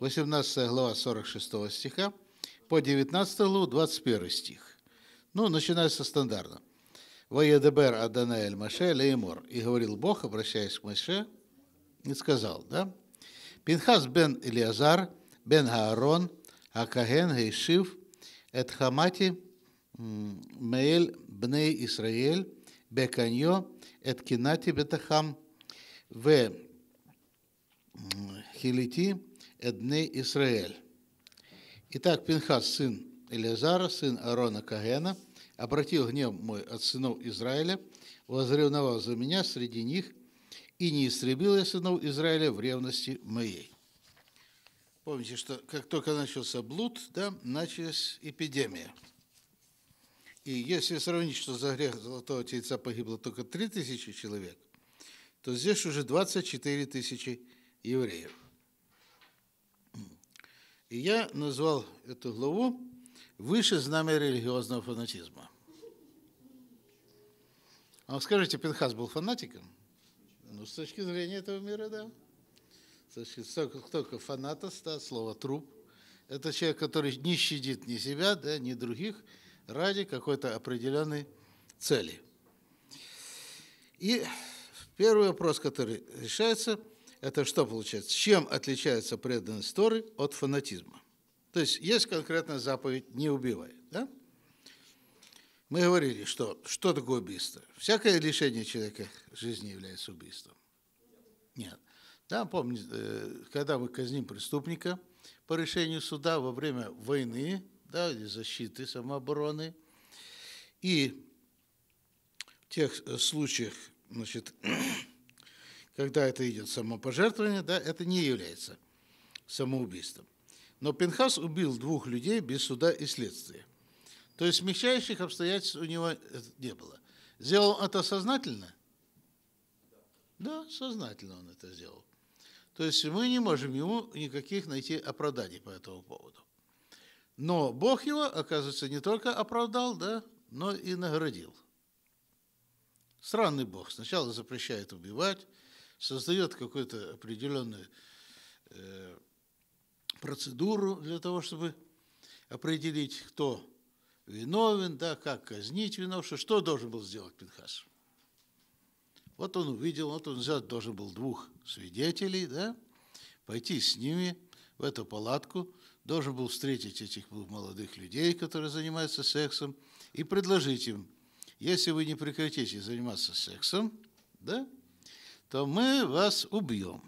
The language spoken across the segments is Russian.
18 глава 46 стиха по 19 главу 21 стих. Ну, начинается стандартно. «Ваедебер Адана Эль Маше Леймор». И говорил Бог, обращаясь к Маше, и сказал, да? «Пинхас бен Илиазар, бен Аарон, Акаген Гейшив, Эт Хамати, Меэль Бней Исраэль, Беканьо, Эт Кинати Бетахам, В Хилити, Эдней Исраэль. Итак, Пинхас, сын Элизара, сын Арона Кагена, обратил гнев мой от сынов Израиля, возревновал за меня среди них, и не истребил я сынов Израиля в ревности моей. Помните, что как только начался блуд, да, началась эпидемия. И если сравнить, что за грех золотого тельца погибло только 3 тысячи человек, то здесь уже 24 тысячи евреев. И я назвал эту главу «Выше знамя религиозного фанатизма». А скажите, Пинхас был фанатиком? Ну, с точки зрения этого мира, да. Столько, столько фаната, да, слово «труп». Это человек, который не щадит ни себя, да, ни других ради какой-то определенной цели. И первый вопрос, который решается – это что получается? Чем отличается преданность Торы от фанатизма? То есть есть конкретная заповедь «не убивай». Да? Мы говорили, что что такое убийство? Всякое лишение человека жизни является убийством. Нет. Да, помните, э, когда мы казним преступника по решению суда во время войны, да, или защиты, самообороны, и в тех э, случаях, значит, когда это идет самопожертвование, да, это не является самоубийством. Но Пинхас убил двух людей без суда и следствия. То есть смягчающих обстоятельств у него э, не было. Сделал он это сознательно? Да, сознательно он это сделал. То есть мы не можем ему никаких найти оправданий по этому поводу. Но Бог его, оказывается, не только оправдал, да, но и наградил. Странный Бог. Сначала запрещает убивать, создает какую-то определенную э, процедуру для того, чтобы определить, кто виновен, да, как казнить виновного, что должен был сделать Пинхас. Вот он увидел, вот он взял, должен был двух свидетелей, да, пойти с ними в эту палатку, должен был встретить этих молодых людей, которые занимаются сексом, и предложить им, если вы не прекратите заниматься сексом, да, то мы вас убьем.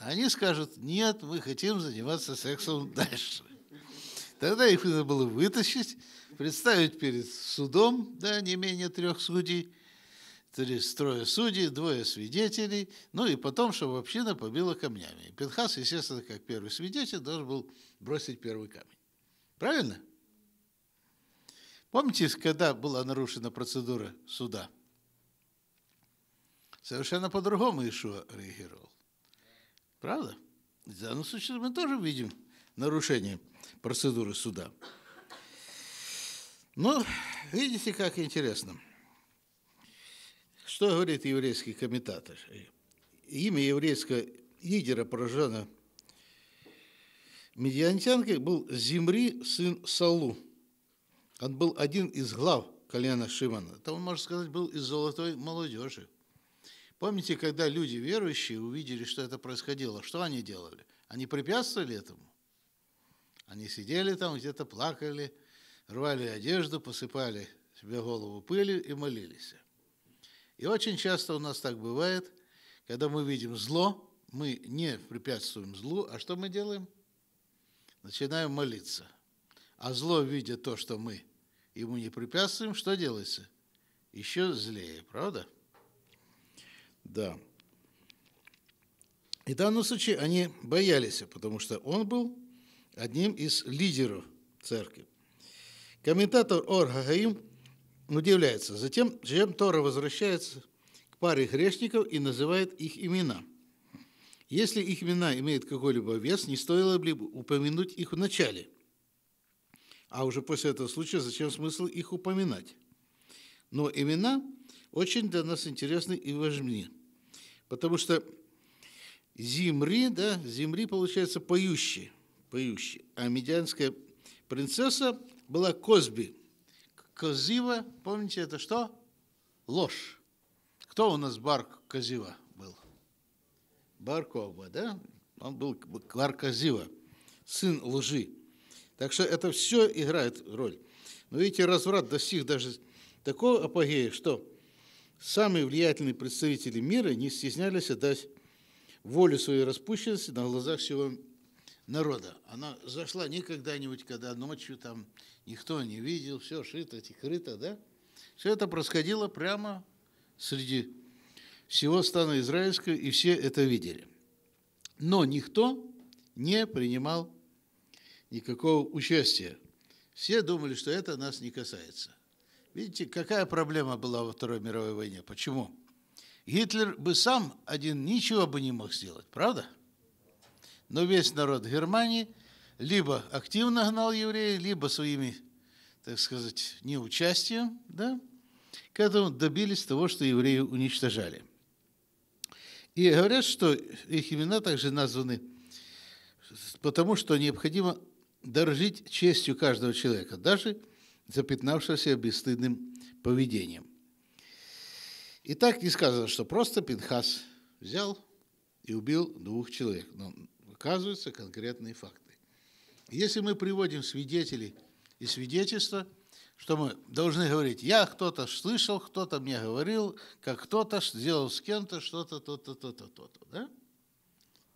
Они скажут, нет, мы хотим заниматься сексом дальше. Тогда их надо было вытащить, представить перед судом, да, не менее трех судей, три трое судей, двое свидетелей, ну и потом, чтобы община побила камнями. И естественно, как первый свидетель, должен был бросить первый камень. Правильно? Помните, когда была нарушена процедура суда? Совершенно по-другому Ишуа реагировал. Правда? В данном случае мы тоже видим нарушение процедуры суда. Но ну, видите, как интересно. Что говорит еврейский комментатор? Имя еврейского лидера, пораженного медиантянкой, был Земри сын Салу. Он был один из глав колена Шимана. Это можно сказать, был из золотой молодежи. Помните, когда люди верующие увидели, что это происходило, что они делали? Они препятствовали этому? Они сидели там, где-то плакали, рвали одежду, посыпали себе голову пылью и молились. И очень часто у нас так бывает, когда мы видим зло, мы не препятствуем злу, а что мы делаем? Начинаем молиться. А зло, видя то, что мы ему не препятствуем, что делается? Еще злее, правда? Правда? Да. И в данном случае они боялись, потому что он был одним из лидеров церкви. Комментатор Ор удивляется. Затем, Джем Тора возвращается к паре грешников и называет их имена. Если их имена имеют какой-либо вес, не стоило бы упомянуть их в начале. А уже после этого случая зачем смысл их упоминать? Но имена очень для нас интересны и важны. Потому что Зимри, да, Зимри получается поющий, поющий, А медианская принцесса была Козби. Козива, помните, это что? Ложь. Кто у нас Барк Козива был? Баркова, да? Он был Бар Козива, сын лжи. Так что это все играет роль. Но видите, разврат достиг даже такого апогея, что самые влиятельные представители мира не стеснялись отдать волю своей распущенности на глазах всего народа. Она зашла не когда-нибудь, когда ночью там никто не видел, все шито, крыто, да? Все это происходило прямо среди всего стана израильского, и все это видели. Но никто не принимал никакого участия. Все думали, что это нас не касается. Видите, какая проблема была во Второй мировой войне? Почему? Гитлер бы сам один ничего бы не мог сделать, правда? Но весь народ Германии либо активно гнал евреев, либо своими, так сказать, неучастием, да, к этому добились того, что евреи уничтожали. И говорят, что их имена также названы потому, что необходимо дорожить честью каждого человека, даже запятнавшегося бесстыдным поведением. И так не сказано, что просто Пинхас взял и убил двух человек. Но оказываются конкретные факты. Если мы приводим свидетелей и свидетельства, что мы должны говорить, я кто-то слышал, кто-то мне говорил, как кто-то сделал с кем-то что-то, то-то, то-то, то-то, да?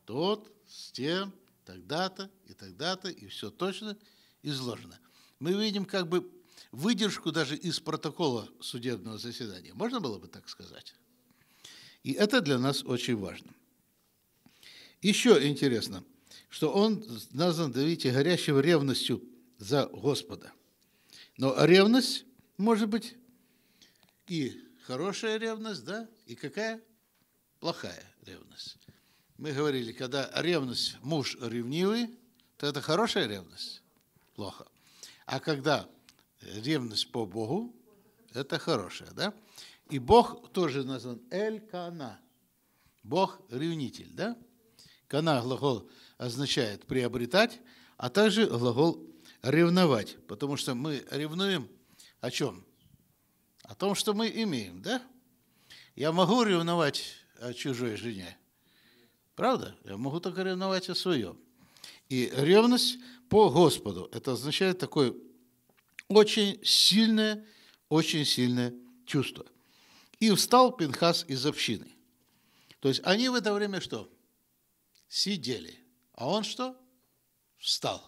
Тот, с тем, тогда-то и тогда-то, и все точно изложено мы видим как бы выдержку даже из протокола судебного заседания. Можно было бы так сказать? И это для нас очень важно. Еще интересно, что он назван, видите, горящим ревностью за Господа. Но ревность может быть и хорошая ревность, да, и какая? Плохая ревность. Мы говорили, когда ревность муж ревнивый, то это хорошая ревность? Плохо. А когда ревность по Богу, это хорошее, да? И Бог тоже назван Эль-Кана. Бог ревнитель, да? Кана глагол означает приобретать, а также глагол ревновать. Потому что мы ревнуем о чем? О том, что мы имеем, да? Я могу ревновать о чужой жене. Правда? Я могу только ревновать о своем. И ревность по Господу. Это означает такое очень сильное, очень сильное чувство. И встал Пинхас из общины. То есть они в это время что? Сидели. А он что? Встал.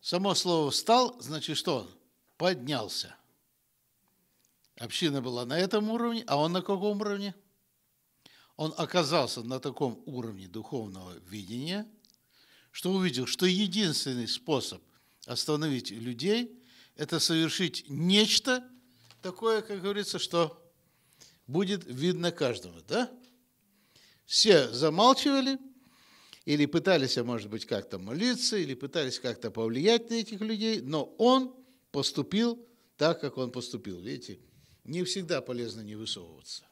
Само слово «встал» значит что? Поднялся. Община была на этом уровне, а он на каком уровне? он оказался на таком уровне духовного видения, что увидел, что единственный способ остановить людей – это совершить нечто такое, как говорится, что будет видно каждому, да? Все замалчивали или пытались, а может быть, как-то молиться, или пытались как-то повлиять на этих людей, но он поступил так, как он поступил. Видите, не всегда полезно не высовываться.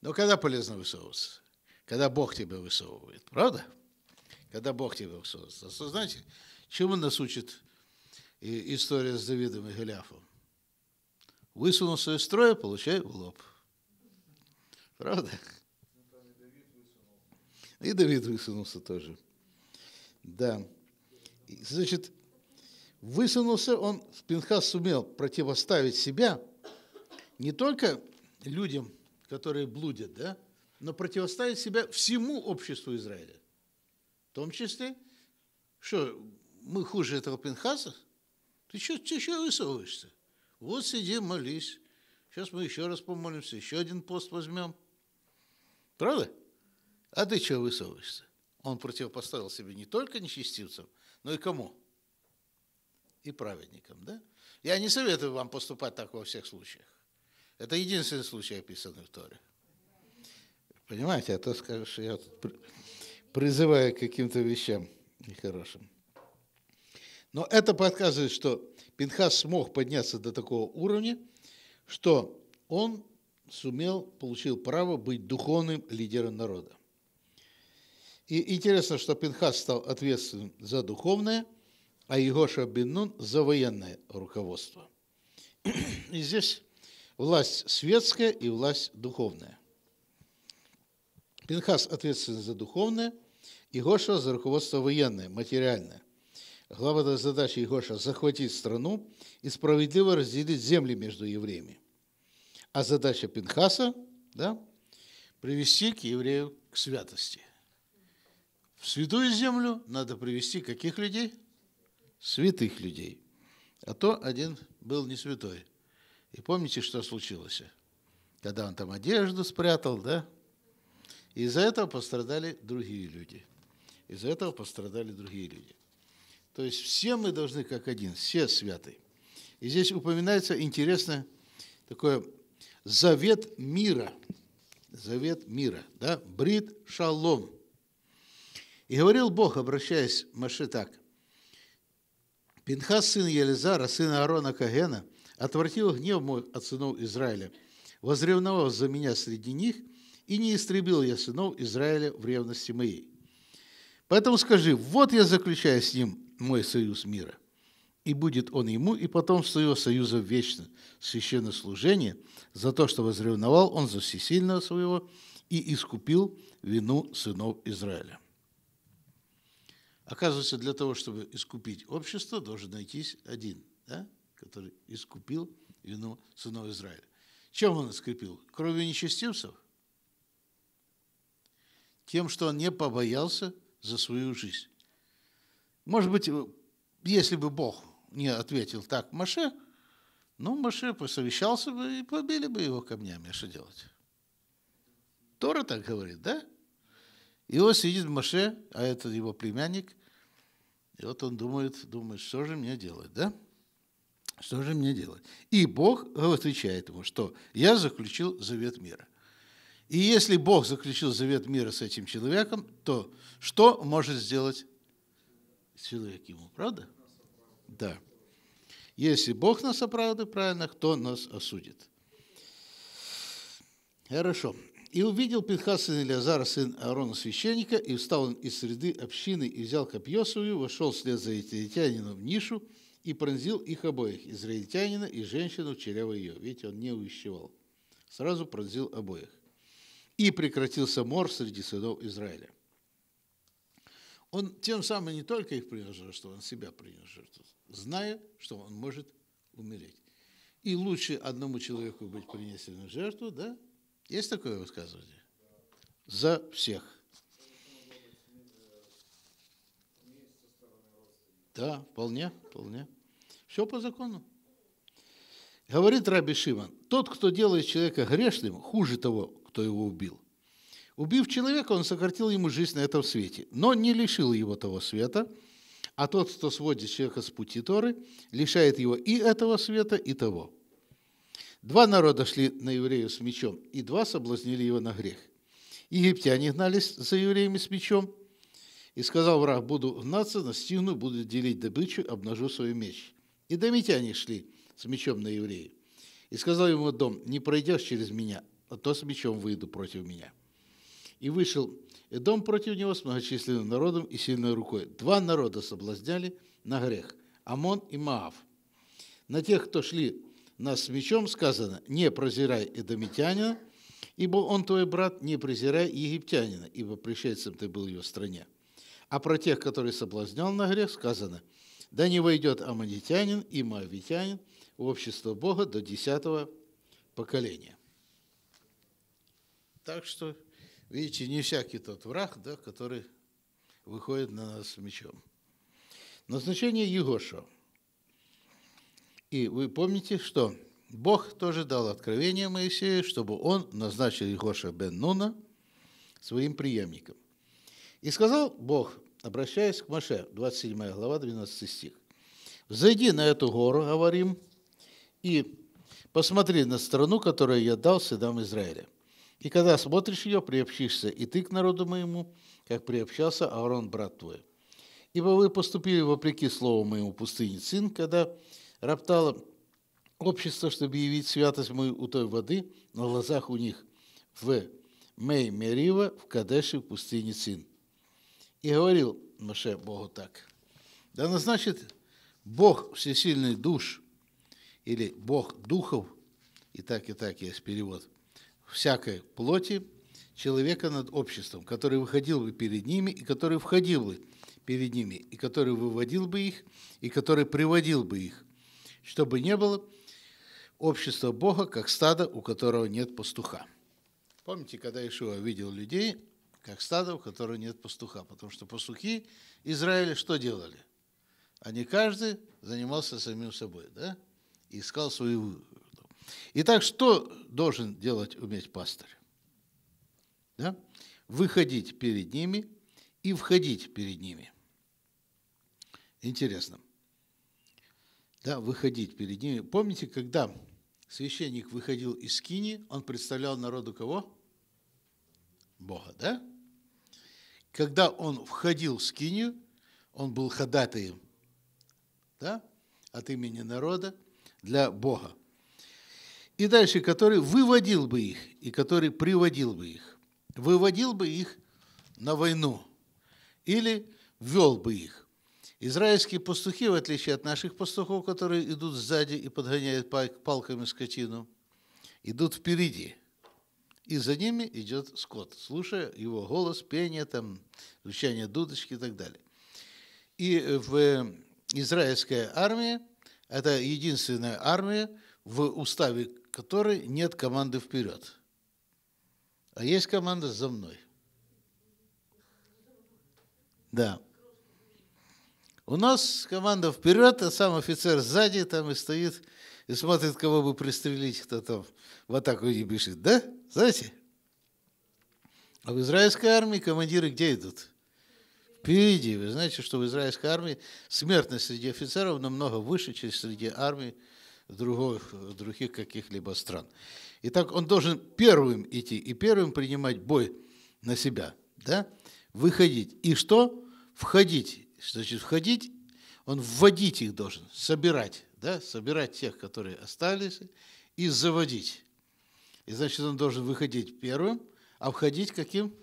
Но когда полезно высовываться? Когда Бог тебя высовывает, правда? Когда Бог тебя высовывает. А что знаете, чему нас учит история с Давидом и Голиафом? Высунулся из строя, получай в лоб. Правда? И Давид высунулся тоже. Да. Значит, высунулся он, Пинхас сумел противоставить себя не только людям, которые блудят, да, но противоставить себя всему обществу Израиля. В том числе, что мы хуже этого Пинхаса? Ты что, ты что высовываешься? Вот сиди, молись. Сейчас мы еще раз помолимся, еще один пост возьмем. Правда? А ты чего высовываешься? Он противопоставил себе не только нечестивцам, но и кому? И праведникам, да? Я не советую вам поступать так во всех случаях. Это единственный случай, описанный в Торе. Понимаете, а то скажешь, я тут призываю к каким-то вещам нехорошим. Но это подсказывает, что Пинхас смог подняться до такого уровня, что он сумел, получил право быть духовным лидером народа. И интересно, что Пинхас стал ответственным за духовное, а Егоша Беннун за военное руководство. И здесь Власть светская и власть духовная. Пинхас ответственен за духовное, и за руководство военное, материальное. Главная задача Егоша – захватить страну и справедливо разделить земли между евреями. А задача Пинхаса да, – привести к еврею к святости. В святую землю надо привести каких людей? Святых людей. А то один был не святой – и помните, что случилось? Когда он там одежду спрятал, да? Из-за этого пострадали другие люди. Из-за этого пострадали другие люди. То есть все мы должны как один, все святы. И здесь упоминается, интересно, такое завет мира. Завет мира, да? Брит шалом. И говорил Бог, обращаясь к Маше так, Пинхас, сын Елизара, сын Аарона Кагена – отвратил гнев мой от сынов Израиля, возревновав за меня среди них, и не истребил я сынов Израиля в ревности моей. Поэтому скажи, вот я заключаю с ним мой союз мира, и будет он ему и потом своего союза вечно, священное служение, за то, что возревновал он за всесильного своего и искупил вину сынов Израиля. Оказывается, для того, чтобы искупить общество, должен найтись один. Да? который искупил вину сынов Израиля. Чем он искупил? Кровью нечестивцев? Тем, что он не побоялся за свою жизнь. Может быть, если бы Бог не ответил так Маше, ну, Маше посовещался бы и побили бы его камнями. А что делать? Тора так говорит, да? И вот сидит Маше, а это его племянник, и вот он думает, думает, что же мне делать, да? Что же мне делать? И Бог отвечает ему, что я заключил завет мира. И если Бог заключил завет мира с этим человеком, то что может сделать человек ему, правда? Да. Если Бог нас оправдывает правильно, кто нас осудит? Хорошо. «И увидел Пинхас сын Илиазара, сын Аарона, священника, и встал он из среды общины, и взял копье свою, вошел вслед за Этиотянином в нишу, и пронзил их обоих, израильтянина и женщину черево ее. Видите, он не увещевал. Сразу пронзил обоих. И прекратился мор среди сынов Израиля. Он тем самым не только их принес жертву, он себя принес жертву, зная, что он может умереть. И лучше одному человеку быть принесенным жертву, да? Есть такое высказывание? За всех. Да, вполне, вполне. Все по закону. Говорит Раби Шиман, тот, кто делает человека грешным, хуже того, кто его убил. Убив человека, он сократил ему жизнь на этом свете, но не лишил его того света, а тот, кто сводит человека с пути Торы, лишает его и этого света, и того. Два народа шли на евреев с мечом, и два соблазнили его на грех. Египтяне гнались за евреями с мечом, и сказал враг, буду гнаться, настигну, буду делить добычу, обнажу свой меч. И домитяне шли с мечом на евреев. И сказал ему дом, не пройдешь через меня, а то с мечом выйду против меня. И вышел дом против него с многочисленным народом и сильной рукой. Два народа соблазняли на грех – Амон и Маав. На тех, кто шли нас с мечом, сказано, не прозирай эдомитянина, ибо он твой брат, не презирай египтянина, ибо пришельцем ты был в его стране. А про тех, которые соблазнен на грех, сказано, да не войдет аммонитянин и моавитянин в общество Бога до десятого поколения. Так что, видите, не всякий тот враг, да, который выходит на нас мечом. Назначение Егоша. И вы помните, что Бог тоже дал откровение Моисею, чтобы он назначил Егоша бен Нуна своим преемником. И сказал Бог, обращаясь к Маше, 27 глава, 12 стих. «Взойди на эту гору, говорим, и посмотри на страну, которую я дал сынам Израиля. И когда смотришь ее, приобщишься и ты к народу моему, как приобщался Аарон, брат твой. Ибо вы поступили вопреки слову моему пустыне сын, когда роптало общество, чтобы явить святость мою у той воды на глазах у них в Мей Мерива, в Кадеше, в пустыне Цин. И говорил Моше Богу так. Да назначит ну, Бог всесильный душ, или Бог духов, и так, и так есть перевод, всякой плоти человека над обществом, который выходил бы перед ними, и который входил бы перед ними, и который выводил бы их, и который приводил бы их, чтобы не было общества Бога, как стада, у которого нет пастуха. Помните, когда Ишуа видел людей, как стадо, у которого нет пастуха. Потому что пастухи Израиля что делали? Они каждый занимался самим собой, да? И искал свою выгоду. Итак, что должен делать уметь пастырь? Да? Выходить перед ними и входить перед ними. Интересно. Да, выходить перед ними. Помните, когда священник выходил из Кини, он представлял народу кого? Бога, да? Когда он входил в скинию, он был ходатаем, да, от имени народа для Бога. И дальше, который выводил бы их, и который приводил бы их. Выводил бы их на войну или вел бы их. Израильские пастухи, в отличие от наших пастухов, которые идут сзади и подгоняют палками скотину, идут впереди – и за ними идет скот, слушая его голос, пение, там, звучание дудочки и так далее. И э, в э, израильская армия, это единственная армия, в уставе которой нет команды вперед. А есть команда за мной. Да. У нас команда вперед, а сам офицер сзади там и стоит и смотрит, кого бы пристрелить, кто там в атаку не бежит, да? Знаете? А в израильской армии командиры где идут? Впереди. Вы знаете, что в израильской армии смертность среди офицеров намного выше, чем среди армий других, других каких-либо стран. Итак, он должен первым идти и первым принимать бой на себя, да? выходить. И что? Входить. Значит, входить, он вводить их должен, собирать да, собирать тех, которые остались, и заводить. И значит, он должен выходить первым, а входить каким?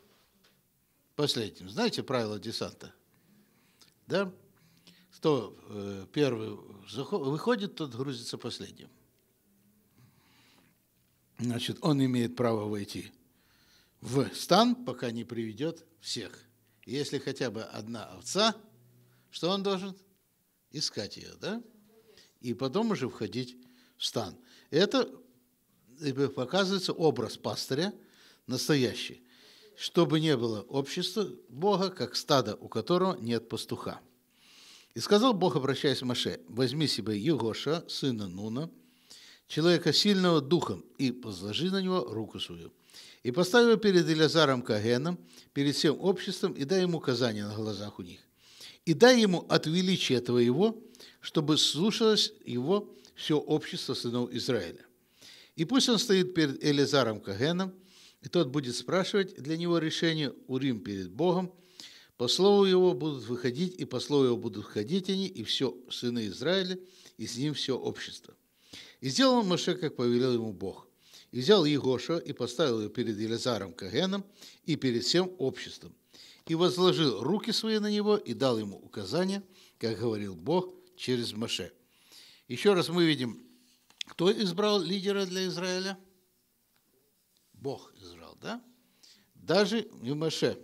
Последним. Знаете правила десанта? Да? Кто э, первый выходит, тот грузится последним. Значит, он имеет право войти в стан, пока не приведет всех. И если хотя бы одна овца, что он должен? Искать ее, да? и потом уже входить в стан. Это показывается образ пастыря настоящий, чтобы не было общества Бога, как стада, у которого нет пастуха. И сказал Бог, обращаясь к Маше, возьми себе Егоша, сына Нуна, человека сильного духом, и возложи на него руку свою. И поставь его перед Элязаром Кагеном, перед всем обществом, и дай ему указания на глазах у них. И дай ему от величия твоего – чтобы слушалось его все общество сынов Израиля. И пусть он стоит перед Элизаром Кагеном, и тот будет спрашивать для него решение Урим перед Богом. По слову его будут выходить, и по слову его будут входить они, и все сыны Израиля, и с ним все общество. И сделал Маше, как повелел ему Бог. И взял Егоша и поставил его перед Елизаром Кагеном и перед всем обществом. И возложил руки свои на него и дал ему указания, как говорил Бог – через Моше. Еще раз мы видим, кто избрал лидера для Израиля? Бог избрал, да? Даже не Маше.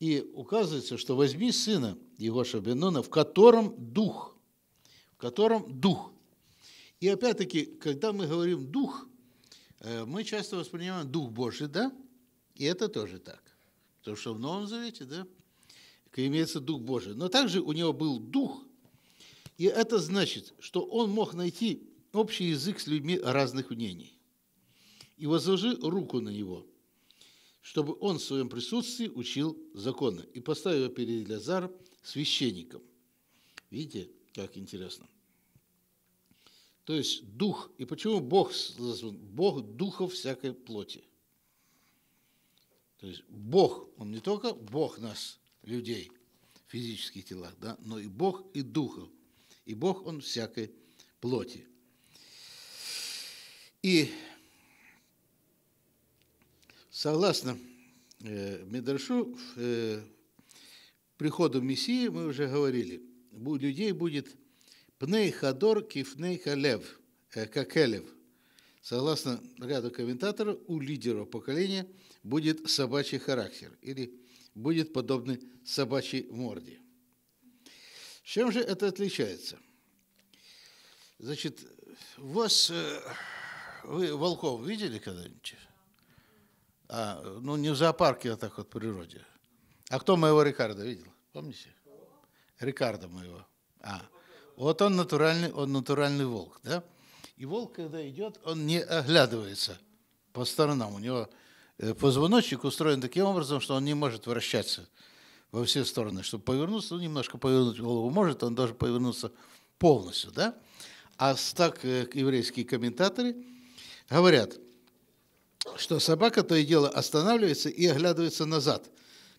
И указывается, что возьми сына его Шабинона, в котором дух, в котором дух. И опять-таки, когда мы говорим дух, э, мы часто воспринимаем дух Божий, да? И это тоже так. Потому что в Новом Завете, да, имеется Дух Божий. Но также у него был Дух, и это значит, что он мог найти общий язык с людьми разных мнений. И возложи руку на него, чтобы он в своем присутствии учил законы. И поставил перед Лазаром священником. Видите, как интересно. То есть дух. И почему Бог Бог духа всякой плоти. То есть Бог, он не только Бог нас, людей, физических телах, да, но и Бог, и духов – и Бог он всякой плоти. И согласно э, Медрашу, э, приходу Мессии, мы уже говорили, у людей будет пней хадор кифней халев, э, какелев. Согласно ряду комментаторов, у лидера поколения будет собачий характер или будет подобный собачьей морде. Чем же это отличается? Значит, вас, э, вы волков видели когда-нибудь? А, ну, не в зоопарке, а так вот в природе. А кто моего Рикардо видел? Помните? Рикардо моего. А, вот он натуральный, он натуральный волк, да? И волк, когда идет, он не оглядывается по сторонам. У него э, позвоночник устроен таким образом, что он не может вращаться во все стороны, чтобы повернуться, ну, немножко повернуть голову может, он даже повернуться полностью, да? А так э, еврейские комментаторы говорят, что собака то и дело останавливается и оглядывается назад,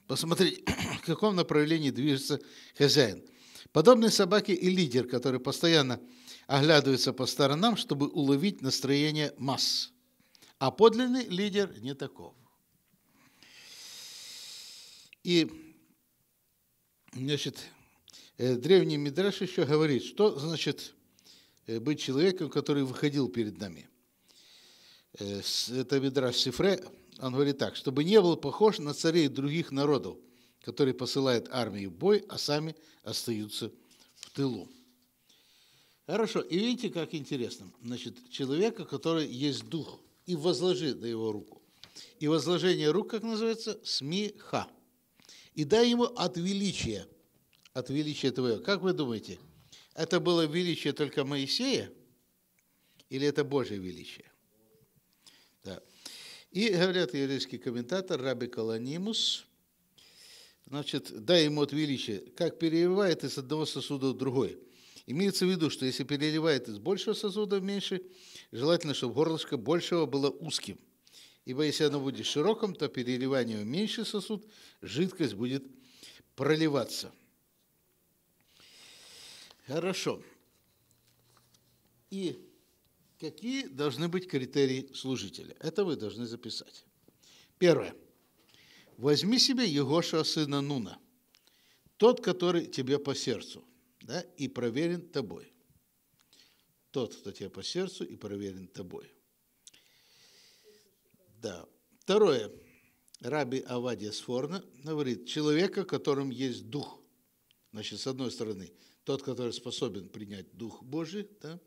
посмотреть, в каком направлении движется хозяин. Подобные собаки и лидер, который постоянно оглядывается по сторонам, чтобы уловить настроение масс. А подлинный лидер не таков. И Значит, э, древний Мидраш еще говорит, что значит э, быть человеком, который выходил перед нами. Э, это Мидраш Сифре, он говорит так, чтобы не был похож на царей других народов, которые посылают армию в бой, а сами остаются в тылу. Хорошо, и видите, как интересно. Значит, человека, который есть дух, и возложи на его руку. И возложение рук, как называется, смеха и дай ему от величия, от величия твоего. Как вы думаете, это было величие только Моисея или это Божье величие? Да. И, говорят, еврейский комментатор Раби Колонимус, значит, дай ему от величия, как переливает из одного сосуда в другой. Имеется в виду, что если переливает из большего сосуда в меньший, желательно, чтобы горлышко большего было узким – Ибо если оно будет широким, то переливание уменьшит сосуд, жидкость будет проливаться. Хорошо. И какие должны быть критерии служителя? Это вы должны записать. Первое. Возьми себе Егоша, сына Нуна, тот, который тебе по сердцу, да, и проверен тобой. Тот, кто тебе по сердцу и проверен тобой. Да. Второе. Раби Авадия Сфорна говорит, человека, которым есть дух. Значит, с одной стороны, тот, который способен принять дух Божий, да,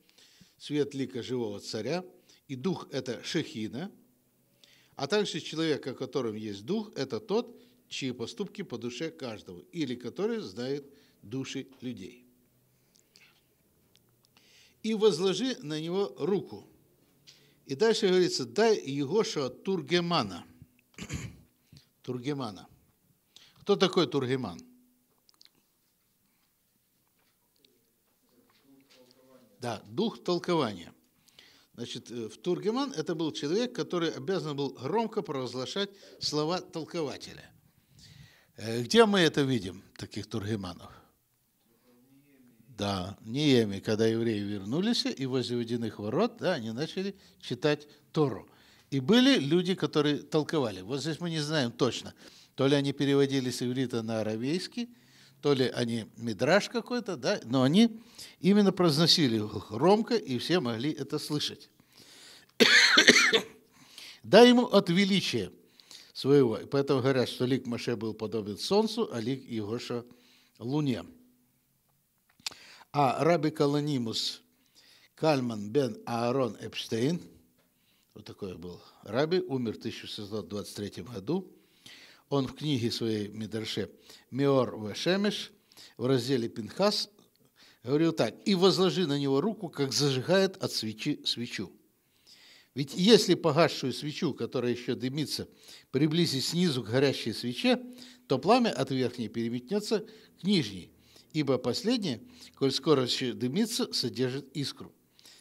свет лика живого царя, и дух – это шехина, а также человека, которым есть дух, это тот, чьи поступки по душе каждого, или который знает души людей. И возложи на него руку – и дальше говорится, дай Егоша Тургемана. Тургемана. Кто такой Тургеман? Да, дух толкования. Значит, э, в Тургеман это был человек, который обязан был громко провозглашать слова толкователя. Э, где мы это видим, таких тургеманов? да, Ниеме, когда евреи вернулись, и возле водяных ворот, да, они начали читать Тору. И были люди, которые толковали. Вот здесь мы не знаем точно, то ли они переводили с иврита на аравейский, то ли они мидраж какой-то, да, но они именно произносили громко, и все могли это слышать. Дай ему от величия своего. И поэтому говорят, что лик Маше был подобен солнцу, а лик Егоша – луне. А Раби Колонимус Кальман бен Аарон Эпштейн, вот такой был Раби, умер в 1623 году. Он в книге своей Мидарше «Меор Вешемеш» в разделе «Пинхас» говорил так, «И возложи на него руку, как зажигает от свечи свечу». Ведь если погасшую свечу, которая еще дымится, приблизить снизу к горящей свече, то пламя от верхней переметнется к нижней, ибо последнее, коль скорость дымится, содержит искру.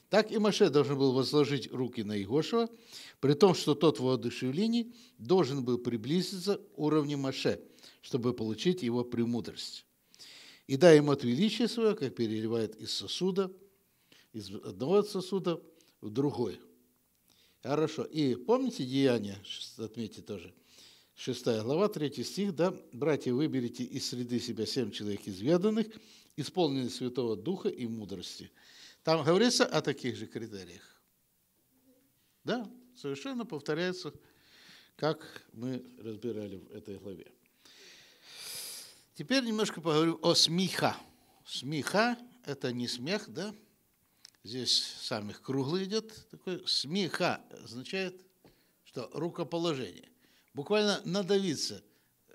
Так и Маше должен был возложить руки на Егошева, при том, что тот в воодушевлении должен был приблизиться к уровню Маше, чтобы получить его премудрость. И дай ему от величия свое, как переливает из сосуда, из одного сосуда в другой. Хорошо. И помните деяние, отметьте тоже – 6 глава, 3 стих, да, «Братья, выберите из среды себя семь человек изведанных, исполненных Святого Духа и мудрости». Там говорится о таких же критериях. Да, совершенно повторяется, как мы разбирали в этой главе. Теперь немножко поговорим о смеха. Смеха – это не смех, да? Здесь самих круглый идет такой. Смеха означает, что рукоположение. Буквально надавиться,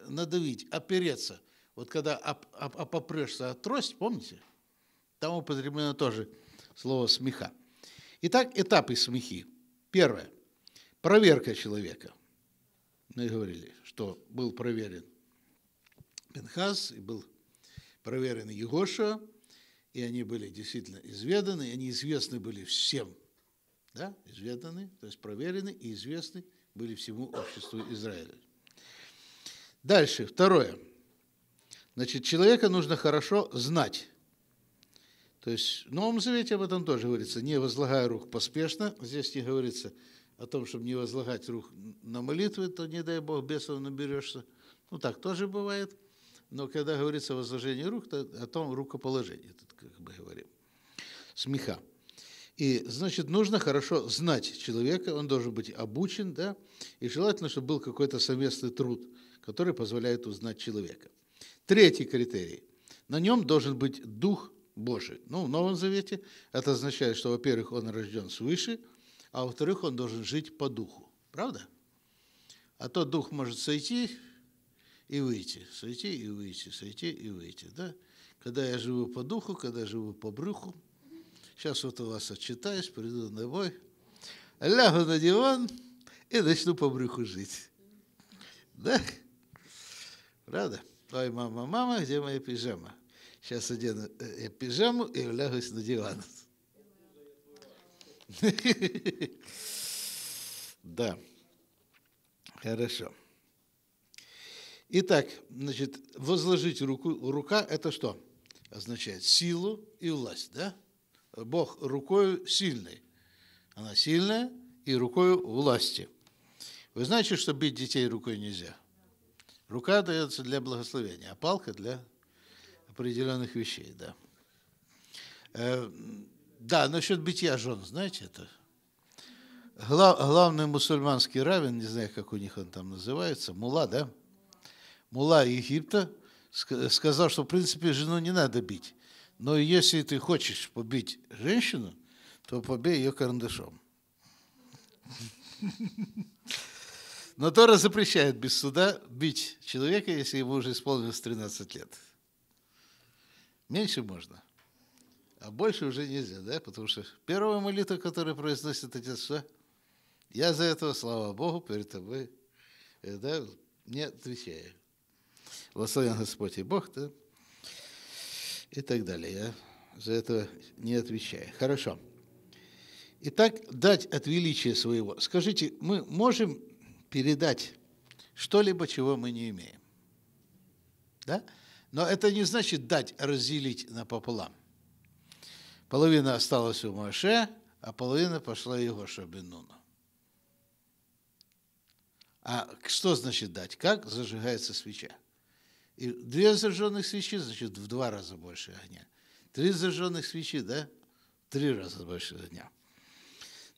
надавить, опереться. Вот когда оп, оп, опопрешься от трость, помните? Там употреблено тоже слово «смеха». Итак, этапы смехи. Первое. Проверка человека. Мы говорили, что был проверен Пенхас, и был проверен Егоша, и они были действительно изведаны, и они известны были всем, да, изведаны, то есть проверены и известны – были всему обществу Израиля. Дальше, второе. Значит, человека нужно хорошо знать. То есть в Новом Завете об этом тоже говорится, не возлагая рук поспешно. Здесь не говорится о том, чтобы не возлагать рук на молитвы, то, не дай Бог, бесов наберешься. Ну, так тоже бывает. Но когда говорится о возложении рук, то о том рукоположении, тут как бы говорим. Смеха. И, значит, нужно хорошо знать человека, он должен быть обучен, да, и желательно, чтобы был какой-то совместный труд, который позволяет узнать человека. Третий критерий. На нем должен быть Дух Божий. Ну, в Новом Завете это означает, что, во-первых, он рожден свыше, а во-вторых, он должен жить по Духу. Правда? А то Дух может сойти и выйти, сойти и выйти, сойти и выйти, да? Когда я живу по Духу, когда я живу по брюху – Сейчас вот у вас отчитаюсь, приду на бой, лягу на диван и начну по брюху жить. Да? Правда? Ой, мама, мама, где моя пижама? Сейчас одену я э, э, пижаму и лягусь на диван. Да. Хорошо. Итак, значит, возложить руку, рука – это что? Означает силу и власть, да? Бог рукою сильной, Она сильная и рукою власти. Вы знаете, что бить детей рукой нельзя? Рука дается для благословения, а палка для определенных вещей, да. Э, да, насчет битья жен, знаете это? Глав, главный мусульманский равен, не знаю, как у них он там называется, мула, да? Мула Египта сказал, что, в принципе, жену не надо бить. Но если ты хочешь побить женщину, то побей ее карандашом. Но Тора запрещает без суда бить человека, если ему уже исполнилось 13 лет. Меньше можно. А больше уже нельзя, да? Потому что первая молитва, которую произносит отец, что я за этого, слава Богу, перед тобой, э, да, не отвечаю. Благословен Господь и Бог, да? и так далее. Я за это не отвечаю. Хорошо. Итак, дать от величия своего. Скажите, мы можем передать что-либо, чего мы не имеем? Да? Но это не значит дать, а разделить напополам. Половина осталась у Моше, а половина пошла его Шабинуну. А что значит дать? Как зажигается свеча? И две зажженных свечи, значит, в два раза больше огня. Три зажженных свечи, да? Три раза больше огня.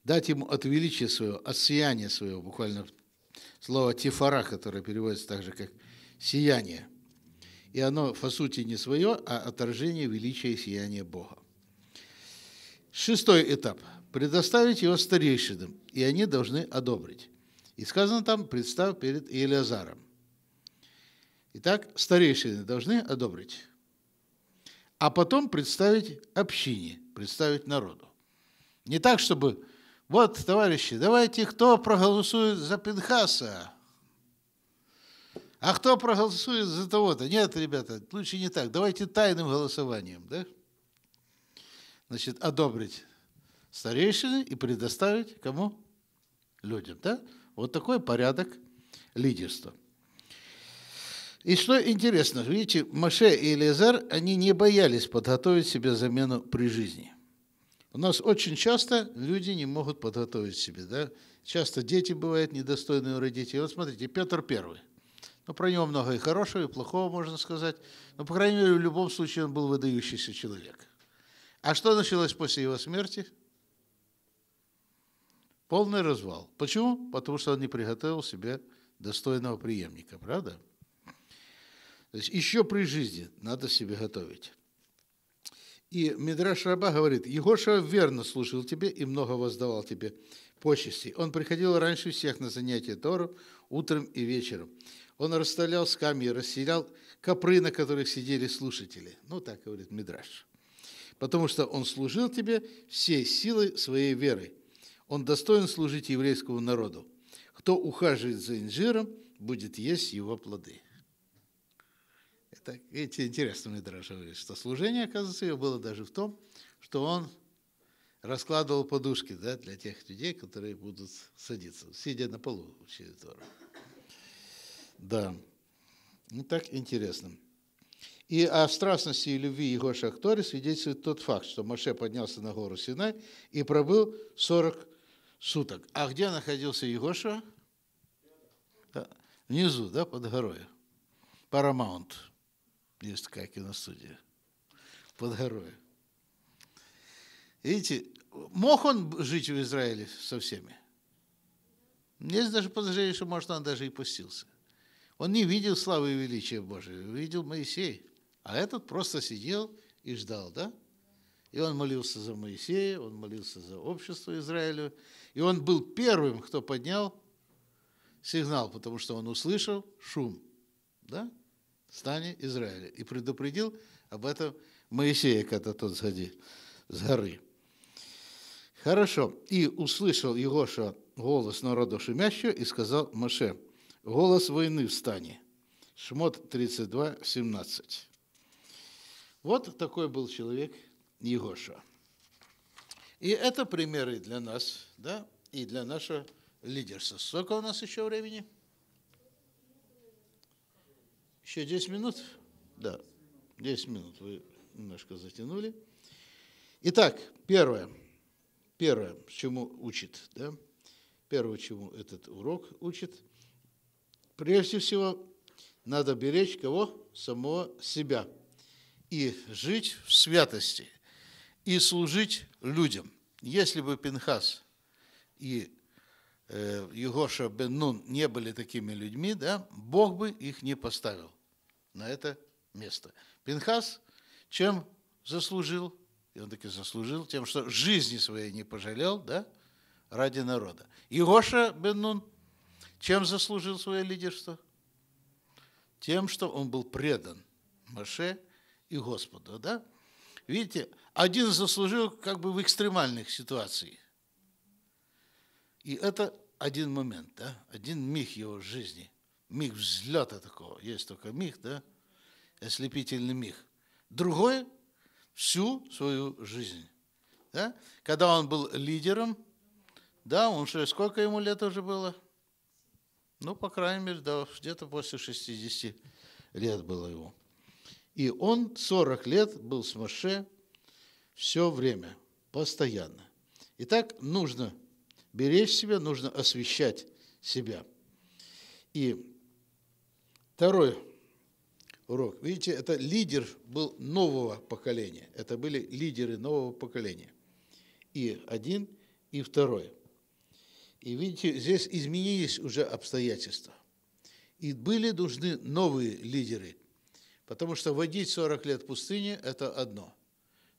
Дать ему от величия своего, от сияния своего, буквально слово тифара, которое переводится так же, как сияние. И оно, по сути, не свое, а отражение величия и сияния Бога. Шестой этап. Предоставить его старейшинам, и они должны одобрить. И сказано там, представь перед Елиазаром. Итак, старейшины должны одобрить, а потом представить общине, представить народу. Не так, чтобы вот, товарищи, давайте, кто проголосует за Пинхаса, а кто проголосует за того-то? Нет, ребята, лучше не так. Давайте тайным голосованием, да? Значит, одобрить старейшины и предоставить кому? Людям, да? Вот такой порядок лидерства. И что интересно, видите, Маше и Элизар, они не боялись подготовить себе замену при жизни. У нас очень часто люди не могут подготовить себе, да? Часто дети бывают недостойные у родителей. Вот смотрите, Петр Первый. Ну, про него много и хорошего, и плохого, можно сказать. Но, ну, по крайней мере, в любом случае он был выдающийся человек. А что началось после его смерти? Полный развал. Почему? Потому что он не приготовил себе достойного преемника, правда? То есть еще при жизни надо себе готовить. И Мидраш Раба говорит, Егоша верно служил тебе и много воздавал тебе почести. Он приходил раньше всех на занятия Тору, утром и вечером. Он расставлял скамьи, расселял копры, на которых сидели слушатели. Ну, так говорит Мидраш. Потому что он служил тебе всей силой своей веры. Он достоин служить еврейскому народу. Кто ухаживает за инжиром, будет есть его плоды так, эти, интересные мне дорожили, что служение, оказывается, ее было даже в том, что он раскладывал подушки да, для тех людей, которые будут садиться, сидя на полу в Тору. Да. Ну, так интересно. И о страстности и любви его Шахтори свидетельствует тот факт, что Маше поднялся на гору Синай и пробыл 40 суток. А где находился Егоша? Внизу, да, под горой. Парамаунт. Есть такая киностудия под горой. Видите, мог он жить в Израиле со всеми? Есть даже подозрение, что, может, он даже и пустился. Он не видел славы и величия Божьего, видел Моисей. А этот просто сидел и ждал, да? И он молился за Моисея, он молился за общество Израилю. И он был первым, кто поднял сигнал, потому что он услышал шум, да? стане Израиля. И предупредил об этом Моисея, когда тот сходил с горы. Хорошо. И услышал Егоша голос народа шумящего и сказал Маше, голос войны встань. Шмот 32, 17. Вот такой был человек Егоша. И это примеры для нас, да, и для нашего лидерства. Сколько у нас еще времени? Еще 10 минут? Да, 10 минут вы немножко затянули. Итак, первое. Первое, чему учит, да? Первое, чему этот урок учит. Прежде всего, надо беречь кого? Самого себя. И жить в святости. И служить людям. Если бы Пинхас и Егоша э, Бен Нун не были такими людьми, да, Бог бы их не поставил на это место. Пинхас чем заслужил? И он таки заслужил тем, что жизни своей не пожалел, да, ради народа. Игоша бен чем заслужил свое лидерство? Тем, что он был предан Маше и Господу, да? Видите, один заслужил как бы в экстремальных ситуациях. И это один момент, да, один миг его жизни – Миг взлета такого. Есть только миг, да? Ослепительный миг. Другой всю свою жизнь. Да? Когда он был лидером, да, он же, сколько ему лет уже было? Ну, по крайней мере, да, где-то после 60 лет было его. И он 40 лет был с Маше все время, постоянно. Итак, нужно беречь себя, нужно освещать себя. И Второй урок. Видите, это лидер был нового поколения. Это были лидеры нового поколения. И один, и второй. И видите, здесь изменились уже обстоятельства. И были нужны новые лидеры. Потому что водить 40 лет пустыни – это одно.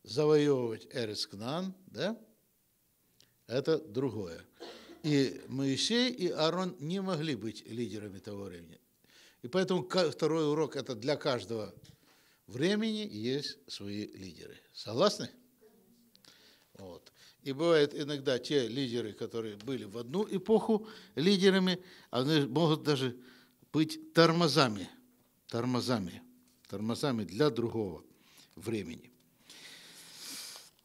Завоевывать Эрискнан, да, это другое. И Моисей и Аарон не могли быть лидерами того времени. И поэтому второй урок – это для каждого времени есть свои лидеры. Согласны? Вот. И бывает иногда те лидеры, которые были в одну эпоху лидерами, они могут даже быть тормозами, тормозами, тормозами для другого времени.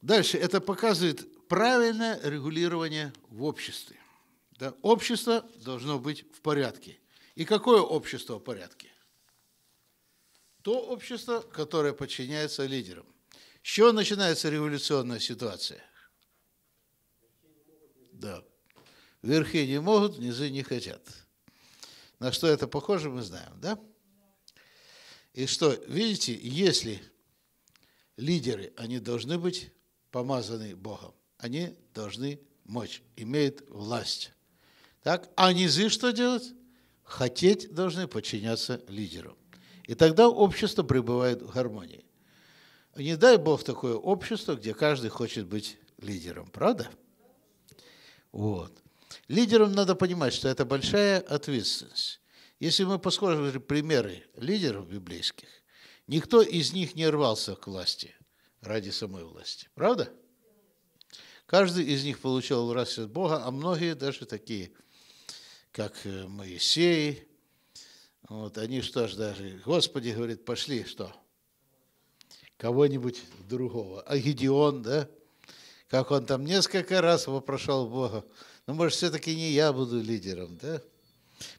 Дальше это показывает правильное регулирование в обществе. Да, общество должно быть в порядке – и какое общество в порядке? То общество, которое подчиняется лидерам. С чего начинается революционная ситуация? Да. Верхи не могут, низы не хотят. На что это похоже, мы знаем, да? И что, видите, если лидеры, они должны быть помазаны Богом, они должны мочь, имеют власть. Так? А низы что делать? хотеть должны подчиняться лидеру. И тогда общество пребывает в гармонии. Не дай Бог такое общество, где каждый хочет быть лидером, правда? Вот. Лидерам надо понимать, что это большая ответственность. Если мы посмотрим примеры лидеров библейских, никто из них не рвался к власти ради самой власти. Правда? Каждый из них получал власть от Бога, а многие даже такие – как э, Моисей. Вот, они что ж даже, Господи, говорит, пошли, что? Кого-нибудь другого. А Гедеон, да? Как он там несколько раз вопрошал Бога, ну, может, все-таки не я буду лидером, да?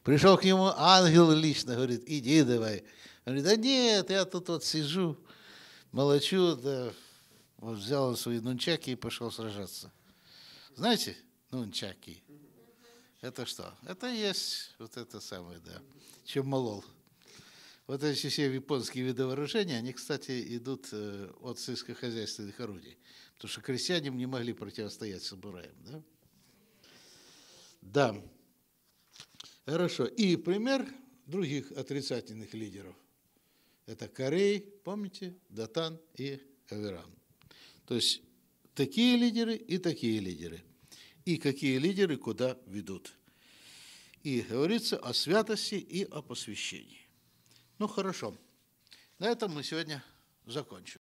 Пришел к нему ангел лично, говорит, иди давай. Он говорит, да нет, я тут вот сижу, молочу, да. Вот взял свои нунчаки и пошел сражаться. Знаете, нунчаки – это что? Это есть вот это самое, да, чемолол. Вот эти все японские виды вооружения, они, кстати, идут э, от сельскохозяйственных орудий, потому что крестьянам не могли противостоять самураям, да? Да. Хорошо. И пример других отрицательных лидеров. Это Корей, помните, Датан и Аверан. То есть такие лидеры и такие лидеры и какие лидеры куда ведут. И говорится о святости и о посвящении. Ну хорошо, на этом мы сегодня закончим.